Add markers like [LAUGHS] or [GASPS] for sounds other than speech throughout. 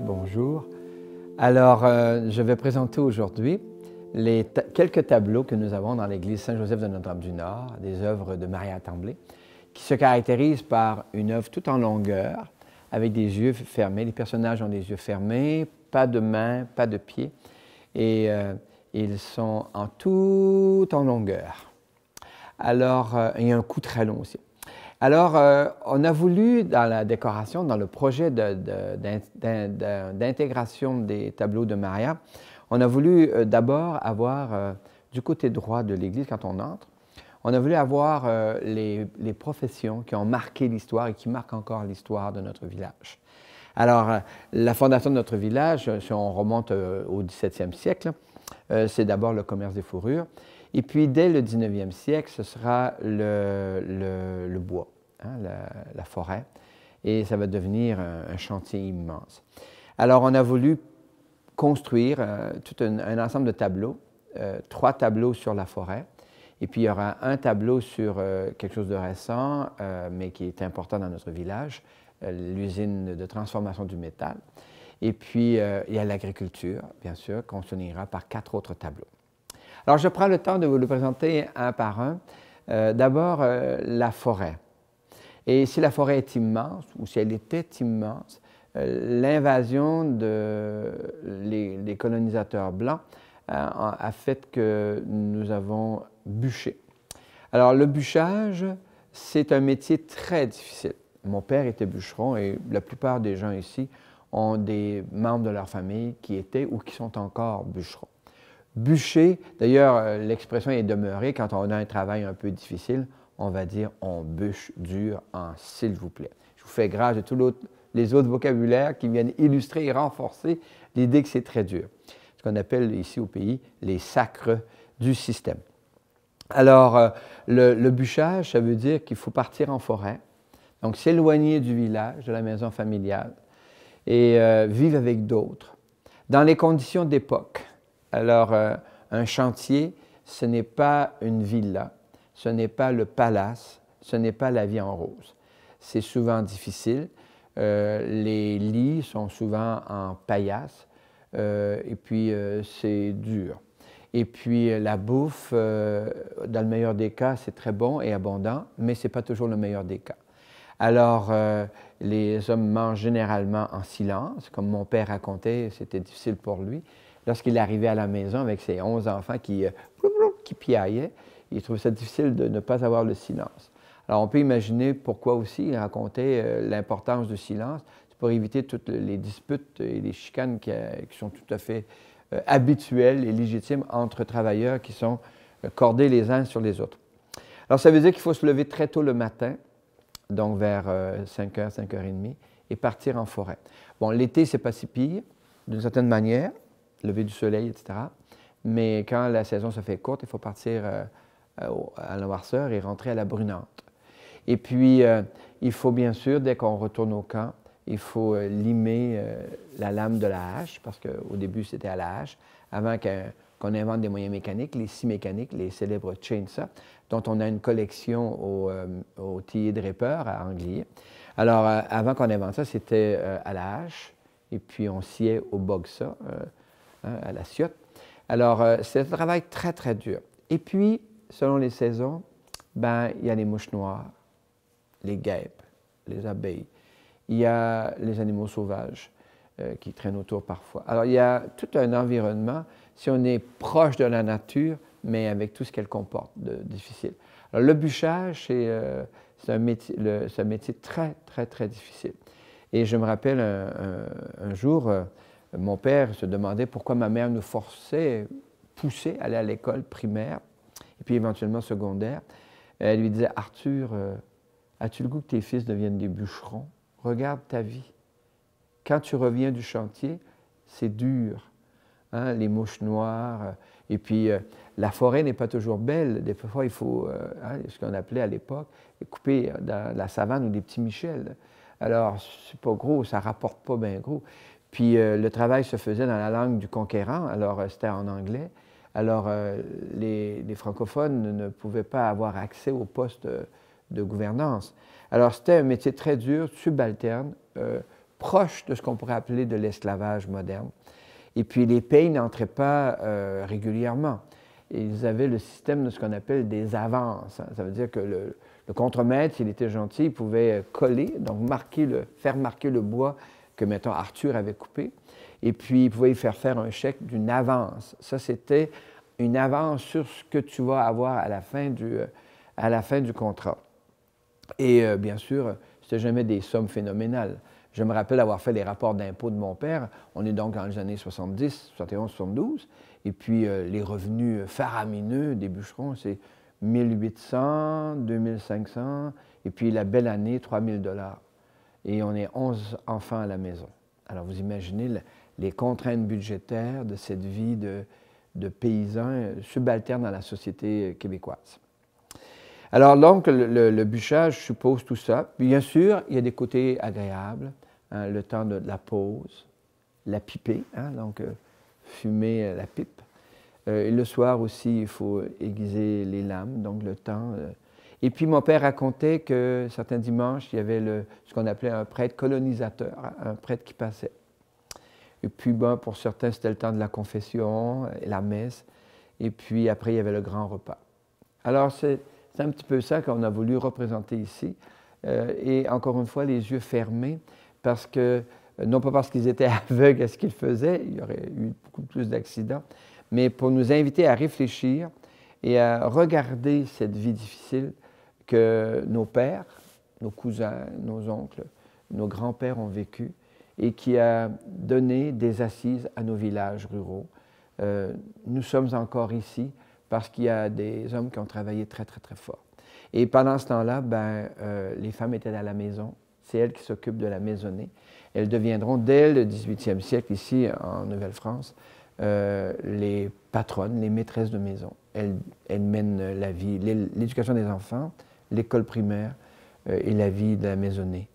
bonjour. Alors, euh, je vais présenter aujourd'hui les quelques tableaux que nous avons dans l'église Saint-Joseph de Notre-Dame-du-Nord, des œuvres de Maria Tremblay, qui se caractérisent par une œuvre tout en longueur, avec des yeux fermés. Les personnages ont des yeux fermés, pas de mains, pas de pieds, et euh, ils sont en tout en longueur. Alors, euh, il y a un coup très long aussi. Alors, euh, on a voulu, dans la décoration, dans le projet d'intégration des tableaux de Maria, on a voulu euh, d'abord avoir, euh, du côté droit de l'Église, quand on entre, on a voulu avoir les, professions qui ont marqué l'histoire et qui marquent encore l'histoire de notre village. Alors, la fondation de notre village, si on remonte au 17e siècle, c'est d'abord le commerce des fourrures. Et puis, dès le 19e siècle, ce sera le bois. Hein, la, forêt, et ça va devenir un, chantier immense. Alors, on a voulu construire euh, tout un, ensemble de tableaux, euh, trois tableaux sur la forêt, et puis il y aura un tableau sur euh, quelque chose de récent, mais qui est important dans notre village, l'usine de transformation du métal. Et puis, il y a l'agriculture, bien sûr, qu'on soulignera par quatre autres tableaux. Alors, je prends le temps de vous le présenter un par un. D'abord, la forêt. Et si la forêt est immense, ou si elle était immense, euh, l'invasion de colonisateurs blancs euh, a fait que nous avons bûché. Alors le bûchage, c'est un métier très difficile. Mon père était bûcheron et la plupart des gens ici ont des membres de leur famille qui étaient ou qui sont encore bûcherons. Bûcher, d'ailleurs, euh, l'expression est demeurée quand on a un travail un peu difficile, on va dire on bûche dur en s'il vous plaît. Je vous fais grâce de tous les autres vocabulaires qui viennent illustrer et renforcer l'idée que c'est très dur. Ce qu'on appelle ici au pays les sacres du système. Alors, euh, le, bûchage, ça veut dire qu'il faut partir en forêt, donc s'éloigner du village, de la maison familiale, et euh, vivre avec d'autres, dans les conditions d'époque. Alors, euh, un chantier, ce n'est pas une villa, ce n'est pas le palace, ce n'est pas la vie en rose. C'est souvent difficile. Euh, les lits sont souvent en paillasse euh, et puis euh, c'est dur. Et puis la bouffe, dans le meilleur des cas, c'est très bon et abondant, mais ce n'est pas toujours le meilleur des cas. Alors, les hommes mangent généralement en silence, comme mon père racontait, c'était difficile pour lui. Lorsqu'il arrivait à la maison avec ses onze enfants qui, qui piaillaient, il trouvait ça difficile de ne pas avoir le silence. Alors, on peut imaginer pourquoi aussi il racontait euh, l'importance du silence. C'est pour éviter toutes les disputes et les chicanes qui, euh, sont tout à fait euh, habituelles et légitimes entre travailleurs qui sont cordés les uns sur les autres. Alors, ça veut dire qu'il faut se lever très tôt le matin, donc vers 5h, 5h30, et partir en forêt. Bon, l'été, c'est pas si pire, d'une certaine manière, lever du soleil, etc. Mais quand la saison se fait courte, il faut partir euh, à la Noirceur et rentrer à la Brunante. Et puis, euh, il faut bien sûr, dès qu'on retourne au camp, il faut euh, limer la lame de la hache, parce qu'au début, c'était à la hache, avant qu'on invente des moyens mécaniques, les scies mécaniques, les célèbres chainsaw, dont on a une collection au, au Draper, à Anglier. Alors, avant qu'on invente ça, c'était à la hache, et puis on sciait au bogsa, hein, à la ciotte. Alors, c'est un travail très, très dur. Et puis, selon les saisons, ben, il y a les mouches noires, les guêpes, les abeilles. Il y a les animaux sauvages euh, qui traînent autour parfois. Alors, il y a tout un environnement, si on est proche de la nature, mais avec tout ce qu'elle comporte de difficile. Alors, le bûchage, c'est euh, un, métier, très, très, très difficile. Et je me rappelle un, jour, euh, mon père se demandait pourquoi ma mère nous forçait, poussait à aller à l'école primaire et puis éventuellement secondaire. Elle lui disait, Arthur, euh, as-tu le goût que tes fils deviennent des bûcherons? Regarde ta vie. Quand tu reviens du chantier, c'est dur. Hein, les mouches noires, euh, et puis euh, la forêt n'est pas toujours belle. Des fois, il faut, hein, ce qu'on appelait à l'époque, couper dans la savane ou des petits Michel. Alors, c'est pas gros, ça rapporte pas bien gros. Puis le travail se faisait dans la langue du conquérant, alors c'était en anglais. Alors, euh, les, francophones ne pouvaient pas avoir accès aux postes euh, de, gouvernance. Alors, c'était un métier très dur, subalterne, euh, proche de ce qu'on pourrait appeler de l'esclavage moderne. Et puis, les pays n'entraient pas régulièrement. Ils avaient le système de ce qu'on appelle des avances. Hein. Ça veut dire que le, contremaître, s'il était gentil, il pouvait coller, donc faire marquer le bois que, mettons, Arthur avait coupé. Et puis, il pouvait y faire faire un chèque d'une avance. Ça, c'était une avance sur ce que tu vas avoir à la fin du, euh, à la fin du contrat. Et euh, bien sûr, c'était jamais des sommes phénoménales. Je me rappelle avoir fait les rapports d'impôts de mon père. On est donc dans les années 70, 71, 72. Et puis, euh, les revenus faramineux des bûcherons, c'est 1800, 2500, et puis la belle année, 3000 dollars. Et on est 11 enfants à la maison. Alors, vous imaginez les contraintes budgétaires de cette vie de de paysans subalternes dans la société québécoise. Alors donc, le, le, bûchage suppose tout ça. Bien sûr, il y a des côtés agréables, hein, le temps de, la pause, la pipée, hein, donc euh, fumer euh, la pipe. Euh, et le soir aussi, il faut aiguiser les lames, donc le temps. Et puis mon père racontait que certains dimanches, il y avait le, ce qu'on appelait un prêtre colonisateur, un prêtre qui passait. Et puis, ben, pour certains, c'était le temps de la confession, euh, la messe. Et puis, après, il y avait le grand repas. Alors, c'est un petit peu ça qu'on a voulu représenter ici. Euh, et encore une fois, les yeux fermés, parce que, euh, non pas parce qu'ils étaient [LAUGHS] aveugles à ce qu'ils faisaient, il y aurait eu beaucoup plus d'accidents, mais pour nous inviter à réfléchir et à regarder cette vie difficile que nos pères, nos cousins, nos oncles, nos grands-pères ont vécu et qui a donné des assises à nos villages ruraux. Euh, nous sommes encore ici parce qu'il y a des hommes qui ont travaillé très, très, très fort. Et pendant ce temps-là, ben, euh, les femmes étaient à la maison. C'est elles qui s'occupent de la maisonnée. Elles deviendront, dès le 18e siècle, ici en Nouvelle-France, euh, les patronnes, les maîtresses de maison. Elles, elles mènent la vie, l'éducation des enfants, l'école primaire et la vie de la maisonnée.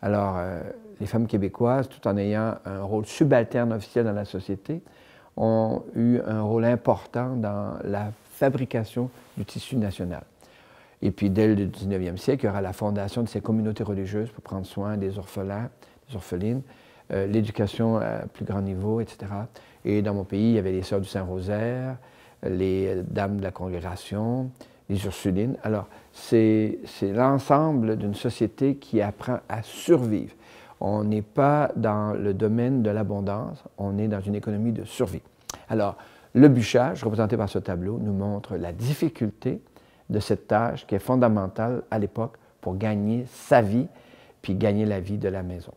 Alors, les femmes québécoises, tout en ayant un rôle subalterne officiel dans la société, ont eu un rôle important dans la fabrication du tissu national. Et puis, dès le 19e siècle, il y aura la fondation de ces communautés religieuses pour prendre soin des orphelins, des orphelines, euh, l'éducation à plus grand niveau, etc. Et dans mon pays, il y avait les Sœurs du Saint-Rosaire, les Dames de la Congrégation, les Ursulines. Alors, c'est l'ensemble d'une société qui apprend à survivre. On n'est pas dans le domaine de l'abondance, on est dans une économie de survie. Alors, le bûchage, représenté par ce tableau, nous montre la difficulté de cette tâche qui est fondamentale à l'époque pour gagner sa vie, puis gagner la vie de la maison.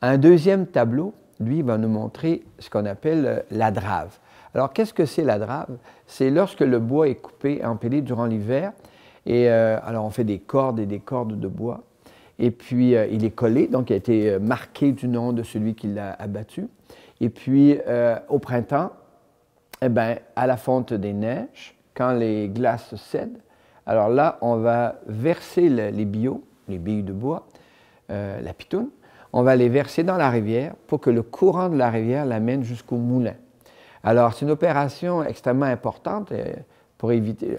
Un deuxième tableau, lui, va nous montrer ce qu'on appelle euh, la drave. Alors, qu'est-ce que c'est la drave? C'est lorsque le bois est coupé, et empilé durant l'hiver, et euh, alors, on fait des cordes et des cordes de bois. Et puis, euh, il est collé, donc il a été euh, marqué du nom de celui qui l'a abattu. Et puis, au printemps, eh ben, à la fonte des neiges, quand les glaces cèdent, alors là, on va verser les bio, les billes de bois, la pitoune, on va les verser dans la rivière pour que le courant de la rivière l'amène jusqu'au moulin. Alors, c'est une opération extrêmement importante.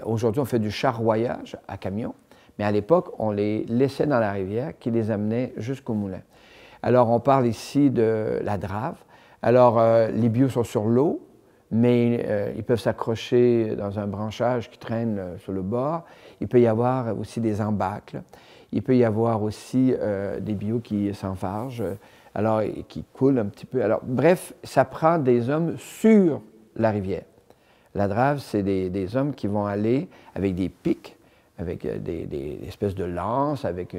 Aujourd'hui, on fait du charroyage à camion, mais à l'époque, on les laissait dans la rivière qui les amenait jusqu'au moulin. Alors, on parle ici de la drave. Alors, euh, les bio sont sur l'eau, mais euh, ils peuvent s'accrocher dans un branchage qui traîne euh, sur le bord. Il peut y avoir aussi des embâcles. Il peut y avoir aussi des bio qui s'enfargent, alors, qui coulent un petit peu. Alors, bref, ça prend des hommes sur la rivière. La drave, c'est des, hommes qui vont aller avec des pics, avec euh, des, espèces de lances, avec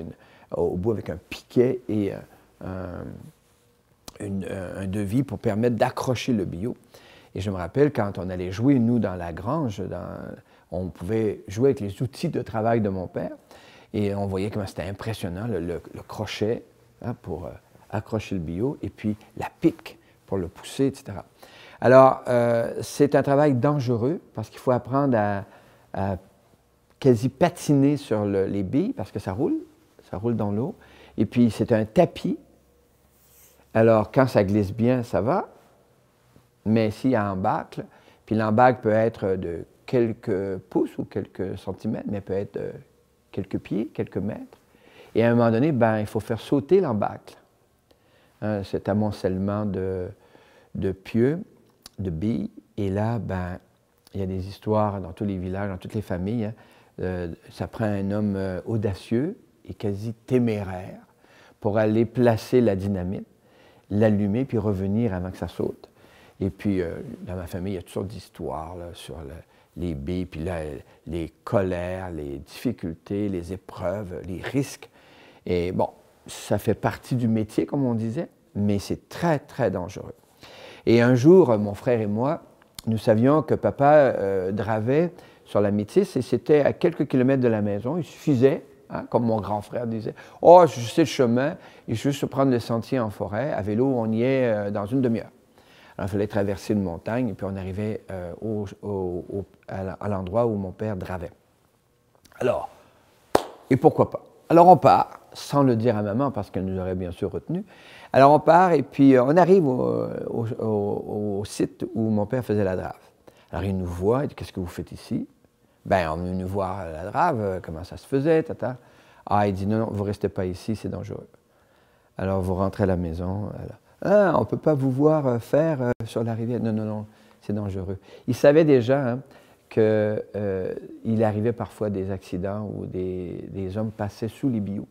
au bout avec un piquet et euh, euh, un, devis pour permettre d'accrocher le bio. Et je me rappelle quand on allait jouer, nous, dans la grange, on pouvait jouer avec les outils de travail de mon père. Et on voyait comment c'était impressionnant, le, crochet hein, pour accrocher le bio, et puis la pique pour le pousser, etc. Alors, euh, c'est un travail dangereux parce qu'il faut apprendre à, quasi patiner sur les billes parce que ça roule, ça roule dans l'eau. Et puis, c'est un tapis. Alors, quand ça glisse bien, ça va. Mais s'il y a un puis l'embâcle peut être de quelques pouces ou quelques centimètres, mais peut être de euh, quelques pieds, quelques mètres. Et à un moment donné, ben, il faut faire sauter l'embâcle. Hein, cet amoncellement de pieux de billes. Et là, ben, il y a des histoires dans tous les villages, dans toutes les familles. Hein. Euh, ça prend un homme euh, audacieux et quasi téméraire pour aller placer la dynamite, l'allumer, puis revenir avant que ça saute. Et puis, euh, dans ma famille, il y a toutes sortes d'histoires sur les billes, puis là, les colères, les difficultés, les épreuves, les risques. Et bon, ça fait partie du métier, comme on disait, mais c'est très, très dangereux. Et un jour, mon frère et moi, nous savions que papa euh, dravait sur la Métis et c'était à quelques kilomètres de la maison. Il suffisait, hein, comme mon grand frère disait, « Oh, je sais le chemin, il faut juste prendre le sentier en forêt. À vélo, on y est euh, dans une demi-heure. » Alors, il fallait traverser une montagne et puis on arrivait euh, à l'endroit où mon père dravait. Alors, et pourquoi pas? Alors, on part sans le dire à maman parce qu'elle nous aurait bien sûr retenu. Alors on part et puis euh, on arrive euh, au, site où mon père faisait la drave. Alors il nous voit, il dit Qu'est-ce que vous faites ici Ben on nous nous voir la drave, euh, comment ça se faisait, tata. Ah, il dit Non, non, vous restez pas ici, c'est dangereux. Alors vous rentrez à la maison. ah, on ne peut pas vous voir faire sur la rivière. Non, non, non, c'est dangereux. Il savait déjà hein, qu'il arrivait parfois des accidents où des, des hommes passaient sous les billots.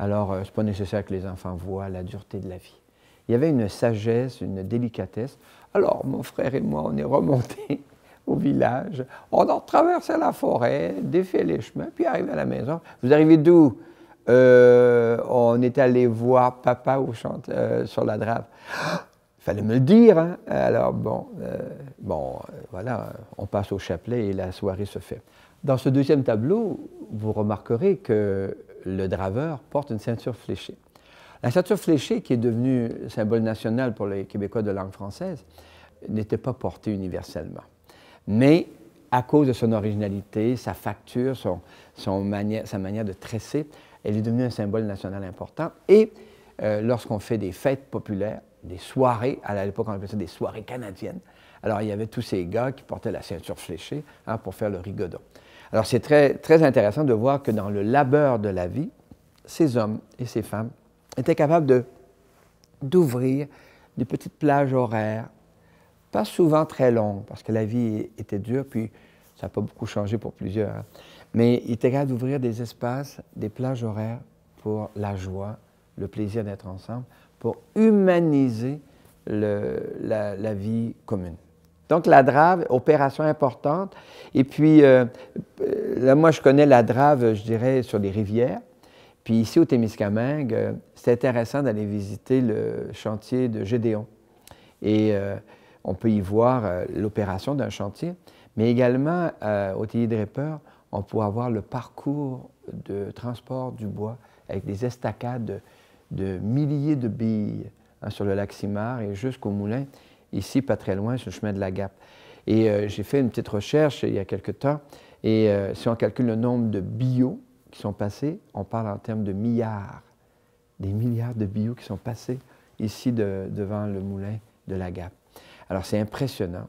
Alors, euh, ce n'est pas nécessaire que les enfants voient la dureté de la vie. Il y avait une sagesse, une délicatesse. Alors, mon frère et moi, on est remontés [LAUGHS] au village, on a traversé la forêt, défait les chemins, puis arrivé à la maison. Vous arrivez d'où euh, On est allé voir papa au chante, euh, sur la drave. Il [GASPS] fallait me le dire. Hein. Alors, bon, bon voilà, on passe au chapelet et la soirée se fait. Dans ce deuxième tableau, vous remarquerez que le draveur porte une ceinture fléchée. La ceinture fléchée, qui est devenue symbole national pour les Québécois de langue française, n'était pas portée universellement. Mais à cause de son originalité, sa facture, sa manière de tresser, elle est devenue un symbole national important. Et euh, lorsqu'on fait des fêtes populaires, des soirées, à l'époque on appelait ça des soirées canadiennes, alors il y avait tous ces gars qui portaient la ceinture fléchée hein, pour faire le rigodon. Alors c'est très, très intéressant de voir que dans le labeur de la vie, ces hommes et ces femmes étaient capables de, d'ouvrir des petites plages horaires, pas souvent très longues, parce que la vie était dure, puis ça n'a pas beaucoup changé pour plusieurs, hein. mais ils étaient capables d'ouvrir des espaces, des plages horaires pour la joie, le plaisir d'être ensemble, pour humaniser la vie commune. Donc, la drave, opération importante. Et puis, euh, euh, là, moi, je connais la drave, je dirais, sur les rivières. Puis ici, au Témiscamingue, euh, c'est intéressant d'aller visiter le chantier de Gédéon. Et on peut y voir l'opération d'un chantier. Mais également, au Tilly Draper, on peut avoir le parcours de transport du bois avec des estacades de, milliers de billes hein, sur le lac Simard et jusqu'au moulin ici, pas très loin, sur le chemin de la Gap. Et euh, j'ai fait une petite recherche il y a quelque temps. Et euh, si on calcule le nombre de bio qui sont passés, on parle en termes de milliards, des milliards de bio qui sont passés ici devant le moulin de la Gap. Alors c'est impressionnant.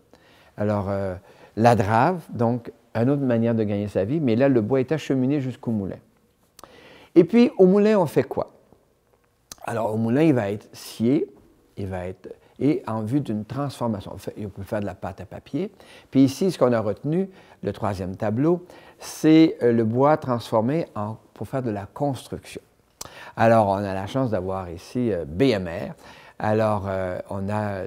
Alors euh, la drave, donc une autre manière de gagner sa vie, mais là le bois est acheminé jusqu'au moulin. Et puis au moulin, on fait quoi Alors au moulin, il va être scié, il va être et en vue d'une transformation. On peut faire de la pâte à papier. Puis ici, ce qu'on a retenu, le troisième tableau, c'est euh, le bois transformé en, pour faire de la construction. Alors, on a la chance d'avoir ici euh, BMR. Alors, euh, on a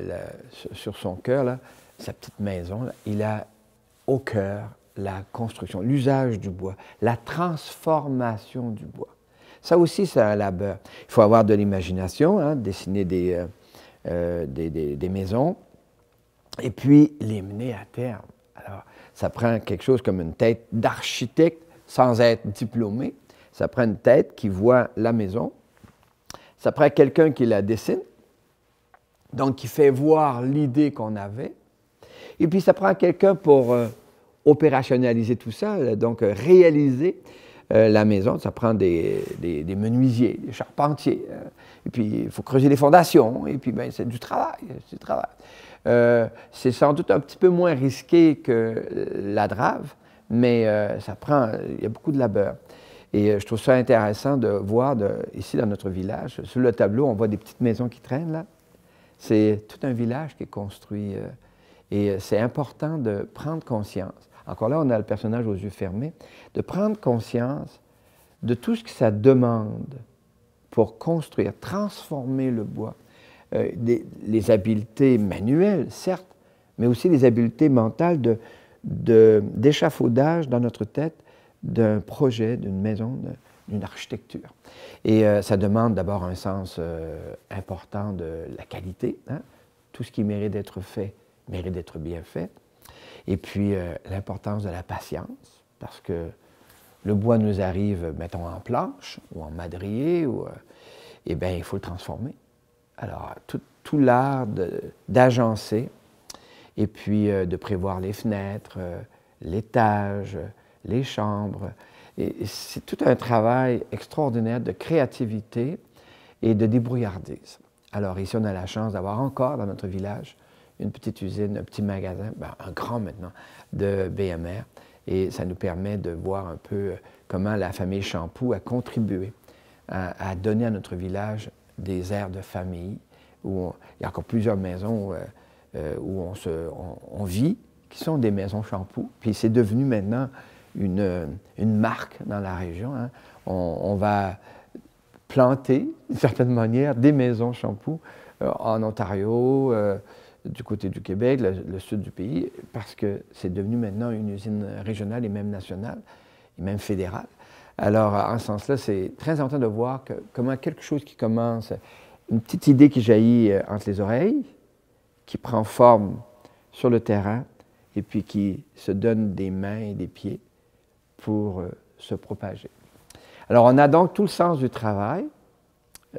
sur son cœur, là, sa petite maison, il a au cœur la construction, l'usage du bois, la transformation du bois. Ça aussi, c'est un labeur. Il faut avoir de l'imagination, hein, dessiner des, euh, des, maisons, et puis les mener à terme. Alors, ça prend quelque chose comme une tête d'architecte sans être diplômé. Ça prend une tête qui voit la maison. Ça prend quelqu'un qui la dessine, donc qui fait voir l'idée qu'on avait. Et puis, ça prend quelqu'un pour euh, opérationnaliser tout ça, donc euh, réaliser euh, la maison, ça prend des, menuisiers, des charpentiers. Euh, et puis, il faut creuser les fondations. Et puis, ben, c'est du travail. C'est travail. Euh, c'est sans doute un petit peu moins risqué que la drave, mais ça prend, il y a beaucoup de labeur. Et je trouve ça intéressant de voir ici dans notre village, sur le tableau, on voit des petites maisons qui traînent là. C'est tout un village qui est construit. et c'est important de prendre conscience encore là, on a le personnage aux yeux fermés, de prendre conscience de tout ce que ça demande pour construire, transformer le bois. Euh, les habiletés manuelles, certes, mais aussi les habiletés mentales d'échafaudage de, d'échafaudage dans notre tête d'un projet, d'une maison, d'une architecture. Et euh, ça demande d'abord un sens euh, important de la qualité. Hein. Tout ce qui mérite d'être fait mérite d'être bien fait. Et puis, euh, l'importance de la patience, parce que le bois nous arrive, mettons, en planche ou en madrier, ou, euh, eh bien, il faut le transformer. Alors, tout, l'art d'agencer, et puis euh, de prévoir les fenêtres, l'étage, les chambres. c'est tout un travail extraordinaire de créativité et de débrouillardise. Alors, ici, on a la chance d'avoir encore dans notre village une petite usine, un petit magasin, ben, un grand maintenant, de BMR. Et ça nous permet de voir un peu euh, comment la famille Shampoo a contribué à, donner à notre village des airs de famille. Où il y a encore plusieurs maisons euh, euh, où, on, vit, qui sont des maisons Shampoo. Puis c'est devenu maintenant une, marque dans la région. Hein. on va planter, [LAUGHS] d'une certaine manière, des maisons shampoo en Ontario, du côté du Québec, le, sud du pays, parce que c'est devenu maintenant une usine régionale et même nationale, et même fédérale. Alors, en ce sens-là, c'est très important de voir que, comment quelque chose qui commence, une petite idée qui jaillit euh, entre les oreilles, qui prend forme sur le terrain, et puis qui se donne des mains et des pieds pour euh, se propager. Alors, on a donc tout le sens du travail.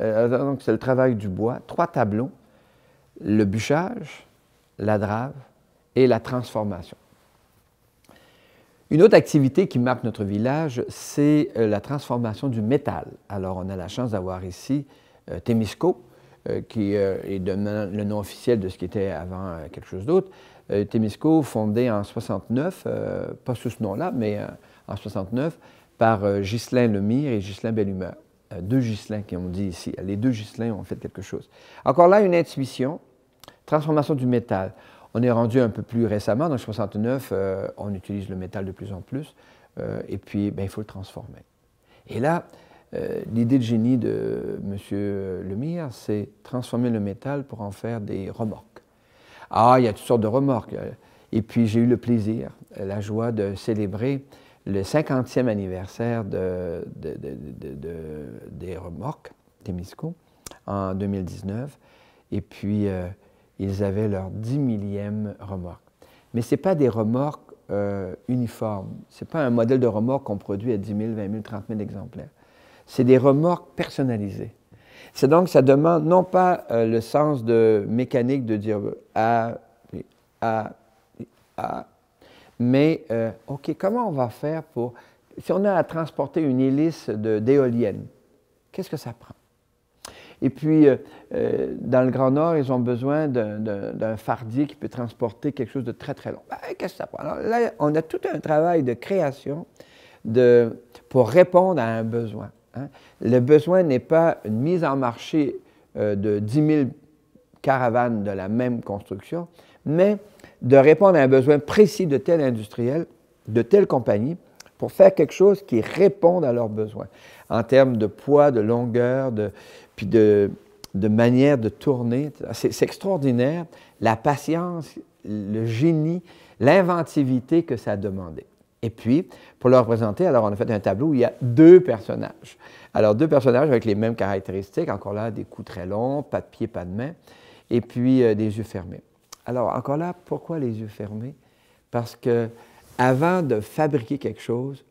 Euh, donc, c'est le travail du bois, trois tableaux le bûchage, la drave et la transformation. Une autre activité qui marque notre village, c'est euh, la transformation du métal. Alors, on a la chance d'avoir ici euh, Temisco, euh, qui est le nom officiel de ce qui était avant quelque chose d'autre. Temisco, fondé en 69, pas sous ce nom-là, mais en 69, par Ghislain Lemire et Ghislain Bellumeur. Euh, deux Ghislains qui ont dit ici. Les deux Ghislains ont fait quelque chose. Encore là, une intuition, transformation du métal. On est rendu un peu plus récemment, dans 69, euh, on utilise le métal de plus en plus, euh, et puis ben, il faut le transformer. Et là, l'idée de génie de M. Lemire, c'est transformer le métal pour en faire des remorques. Ah, il y a toutes sortes de remorques. Et puis j'ai eu le plaisir, la joie de célébrer le 50e anniversaire de, de, des remorques, des en 2019. Et puis, euh, ils avaient leur 10 millième remorque. Mais ce n'est pas des remorques euh, uniformes. Ce n'est pas un modèle de remorque qu'on produit à 10 000, 20 000, 30 000 exemplaires. C'est des remorques personnalisées. C'est donc, ça demande non pas euh, le sens de mécanique de dire à, à, à, mais, euh, OK, comment on va faire pour... Si on a à transporter une hélice d'éolienne, qu'est-ce que ça prend? Et puis, euh, euh, dans le Grand Nord, ils ont besoin d'un fardier qui peut transporter quelque chose de très, très long. Ben, qu'est-ce que ça prend? Alors, là, on a tout un travail de création pour répondre à un besoin. Hein. Le besoin n'est pas une mise en marché de 10 000 caravanes de la même construction, mais de répondre à un besoin précis de tel industriel, de telle compagnie, pour faire quelque chose qui réponde à leurs besoins en termes de poids, de longueur, de, puis de, manière de tourner. C'est extraordinaire la patience, le génie, l'inventivité que ça a demandé. Et puis, pour le représenter, alors on a fait un tableau où il y a deux personnages. Alors, deux personnages avec les mêmes caractéristiques, encore là, des coups très longs, pas de pieds, pas de mains, et puis euh, des yeux fermés. Alors, encore là, pourquoi les yeux fermés? Parce que avant de fabriquer quelque chose,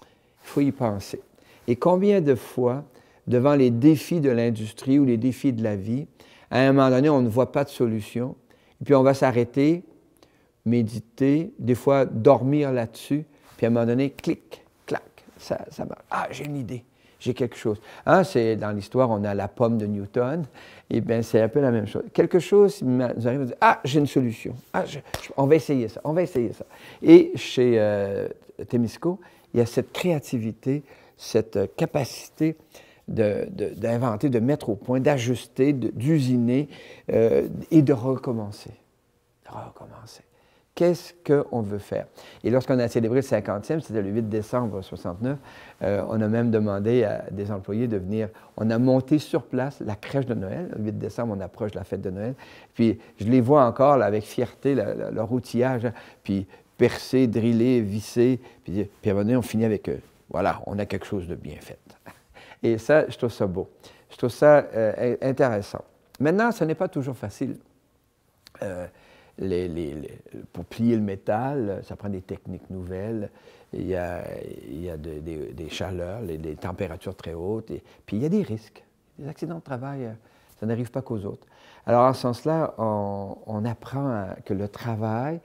il faut y penser. Et combien de fois, devant les défis de l'industrie ou les défis de la vie, à un moment donné, on ne voit pas de solution, puis on va s'arrêter, méditer, des fois dormir là-dessus, puis à un moment donné, clic, clac, ça, ça marche. Ah, j'ai une idée j'ai quelque chose. c'est dans l'histoire, on a la pomme de Newton, et eh ben, c'est un peu la même chose. Quelque chose nous arrive, à dire, ah, j'ai une solution, ah, on va essayer ça, on va essayer ça. Et chez euh, Temisco, il y a cette créativité, cette euh, capacité d'inventer, de, de, mettre au point, d'ajuster, d'usiner euh, et de recommencer. De recommencer. Qu'est-ce qu'on veut faire? Et lorsqu'on a célébré le 50e, c'était le 8 décembre 69, euh, on a même demandé à des employés de venir. On a monté sur place la crèche de Noël. Le 8 décembre, on approche la fête de Noël. Puis je les vois encore avec fierté, leur outillage, hein, puis percé, drillé, vissé. Puis, puis à un donné, on finit avec eux. Voilà, on a quelque chose de bien fait. [LAUGHS] Et ça, je trouve ça beau. Je trouve ça euh, intéressant. Maintenant, ce n'est pas toujours facile. Euh, les, pour plier le métal, ça prend des techniques nouvelles. Il y a, il des chaleurs, des températures très hautes. Et, puis il y a des risques. Les accidents de travail, euh, ça n'arrive pas qu'aux autres. Alors, en ce sens-là, on, apprend que le travail,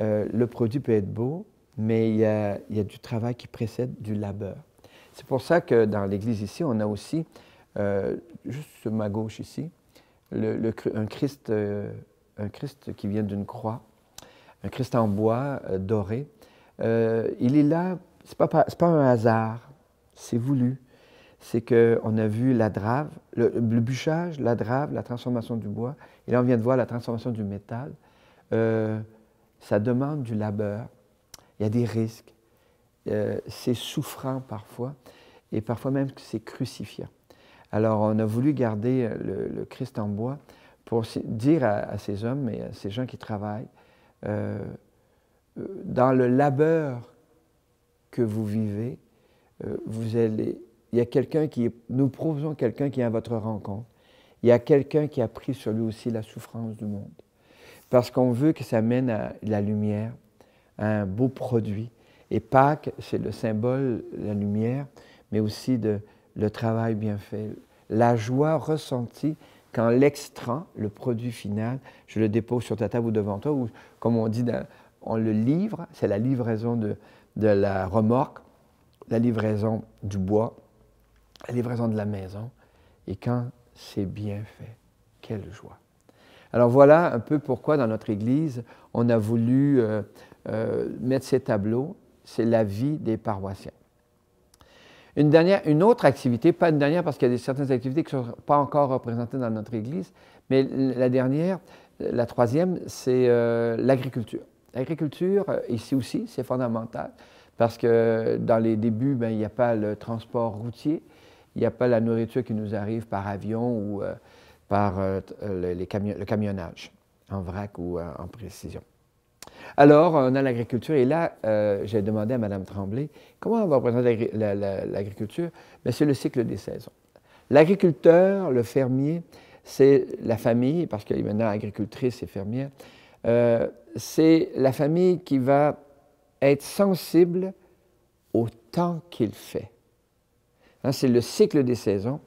euh, le produit peut être beau, mais il y, a, du travail qui précède du labeur. C'est pour ça que dans l'Église ici, on a aussi, euh, juste sur ma gauche ici, le, un Christ un Christ qui vient d'une croix, un Christ en bois euh, doré. Euh, il est là, ce n'est pas, un hasard, c'est voulu. C'est qu'on a vu la drave, le, bûchage, la drave, la transformation du bois, et là on vient de voir la transformation du métal. Euh, ça demande du labeur, il y a des risques, c'est souffrant parfois, et parfois même c'est crucifiant. Alors on a voulu garder le Christ en bois pour dire à, ces hommes et à ces gens qui travaillent, euh, euh, dans le labeur que vous vivez, euh, vous allez, il y a quelqu'un qui, nous proposons quelqu'un qui est à votre rencontre. Il y a quelqu'un qui a pris sur lui aussi la souffrance du monde. Parce qu'on veut que ça mène à la lumière, à un beau produit. Et Pâques, c'est le symbole de la lumière, mais aussi de le travail bien fait, la joie ressentie quand l'extra, le produit final, je le dépose sur ta table ou devant toi, ou comme on dit, on le livre, c'est la livraison de, la remorque, la livraison du bois, la livraison de la maison. Et quand c'est bien fait, quelle joie. Alors voilà un peu pourquoi dans notre Église, on a voulu euh, euh, mettre ces tableaux, c'est la vie des paroissiens. Une, dernière, une autre activité, pas une dernière parce qu'il y a des, certaines activités qui ne sont pas encore représentées dans notre Église, mais la dernière, la troisième, c'est euh, l'agriculture. L'agriculture, euh, ici aussi, c'est fondamental parce que dans les débuts, ben, il n'y a pas le transport routier, il n'y a pas la nourriture qui nous arrive par avion ou euh, par le camionnage en vrac ou en précision. Alors, on a l'agriculture. Et là, euh, j'ai demandé à Mme Tremblay comment on va représenter l'agriculture. Mais ben, c'est le cycle des saisons. L'agriculteur, le fermier, c'est la famille, parce qu'il y a maintenant agricultrice et fermière, euh, c'est la famille qui va être sensible au temps qu'il fait. Hein, c'est le cycle des saisons.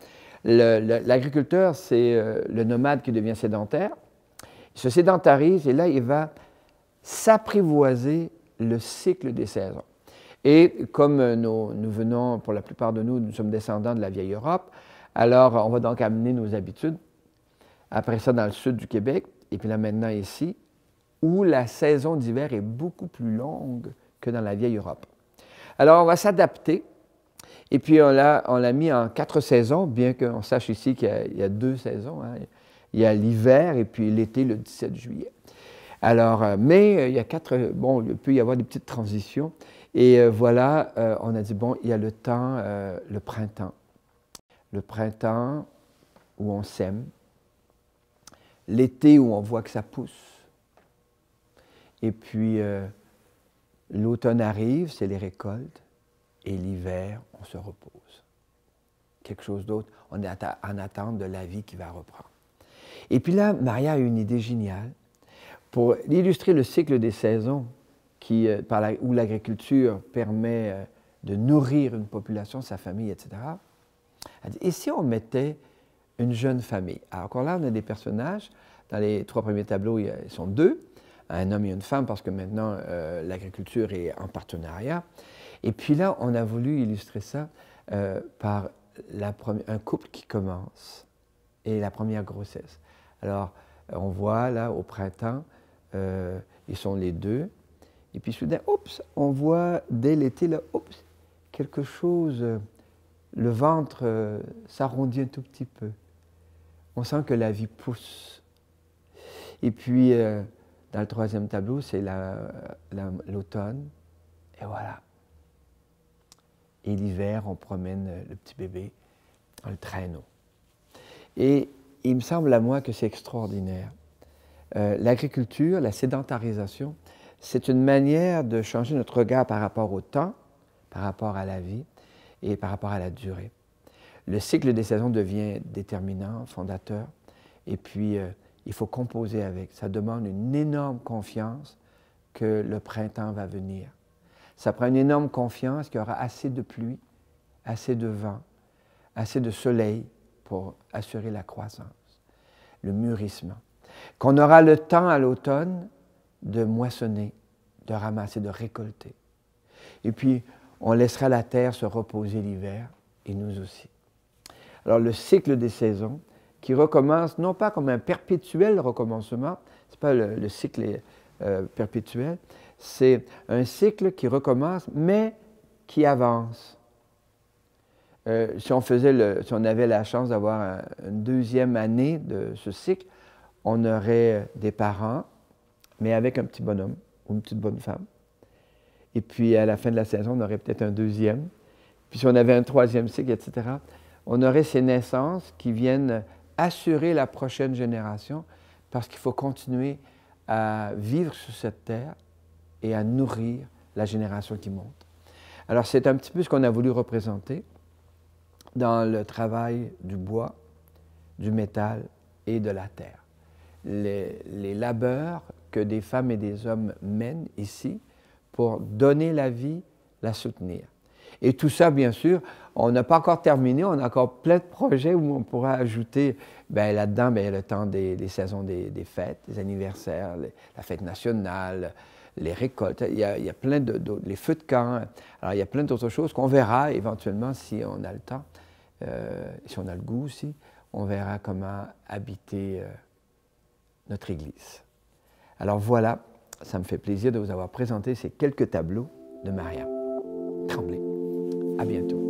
L'agriculteur, c'est euh, le nomade qui devient sédentaire. Il se sédentarise et là, il va s'apprivoiser le cycle des saisons. Et comme euh, nous, venons, pour la plupart de nous, nous sommes descendants de la vieille Europe, alors on va donc amener nos habitudes, après ça dans le sud du Québec, et puis là maintenant ici, où la saison d'hiver est beaucoup plus longue que dans la vieille Europe. Alors on va s'adapter, et puis on l'a mis en quatre saisons, bien qu'on sache ici qu'il y, a deux saisons. Hein. Il y a l'hiver et puis l'été le 17 juillet. Alors, euh, mais euh, il y a quatre, euh, bon, il peut y avoir des petites transitions. Et voilà, on a dit, bon, il y a le temps, le printemps. Le printemps où on sème, l'été où on voit que ça pousse. Et puis, l'automne arrive, c'est les récoltes, et l'hiver, on se repose. Quelque chose d'autre, on est en attente de la vie qui va reprendre. Et puis là, Maria a une idée géniale pour illustrer le cycle des saisons qui, euh, par où l'agriculture permet euh, de nourrir une population, sa famille, etc. Elle et si on mettait une jeune famille Alors, Encore là, on a des personnages. Dans les trois premiers tableaux, ils sont deux, un homme et une femme, parce que maintenant, euh, l'agriculture est en partenariat. Et puis là, on a voulu illustrer ça par la un couple qui commence et la première grossesse. Alors, on voit là au printemps euh, ils sont les deux. Et puis soudain, oups, on voit dès l'été, là, oups, quelque chose, euh, le ventre euh, s'arrondit un tout petit peu. On sent que la vie pousse. Et puis, dans le troisième tableau, c'est l'automne. et voilà. Et l'hiver, on promène le petit bébé dans le traîneau. Et il me semble à moi que c'est extraordinaire. Euh, l'agriculture, la sédentarisation, c'est une manière de changer notre regard par rapport au temps, par rapport à la vie et par rapport à la durée. Le cycle des saisons devient déterminant, fondateur, et puis euh, il faut composer avec. Ça demande une énorme confiance que le printemps va venir. Ça prend une énorme confiance qu'il y aura assez de pluie, assez de vent, assez de soleil pour assurer la croissance, le mûrissement qu'on aura le temps à l'automne de moissonner, de ramasser, de récolter. Et puis, on laissera la terre se reposer l'hiver, et nous aussi. Alors, le cycle des saisons, qui recommence non pas comme un perpétuel recommencement, ce n'est pas le, cycle euh, perpétuel, c'est un cycle qui recommence, mais qui avance. Euh, si, on faisait si on avait la chance d'avoir une deuxième année de ce cycle, on aurait euh, des parents, mais avec un petit bonhomme ou une petite bonne femme. Et puis, à la fin de la saison, on aurait peut-être un deuxième. Puis, si on avait un troisième cycle, etc., on aurait ces naissances qui viennent assurer la prochaine génération parce qu'il faut continuer à vivre sur cette terre et à nourrir la génération qui monte. Alors, c'est un petit peu ce qu'on a voulu représenter dans le travail du bois, du métal et de la terre les, les, labeurs que des femmes et des hommes mènent ici pour donner la vie, la soutenir. Et tout ça, bien sûr, on n'a pas encore terminé, on a encore plein de projets où on pourra ajouter ben, là-dedans ben, le temps des, des saisons des, des, fêtes, des anniversaires, la fête nationale, les récoltes, il y a, il y a plein de, les feux de camp, alors il y a plein d'autres choses qu'on verra éventuellement si on a le temps, euh, si on a le goût aussi, on verra comment habiter. Euh, Église. Alors voilà, ça me fait plaisir de vous avoir présenté ces quelques tableaux de Maria. Tremblez. À bientôt.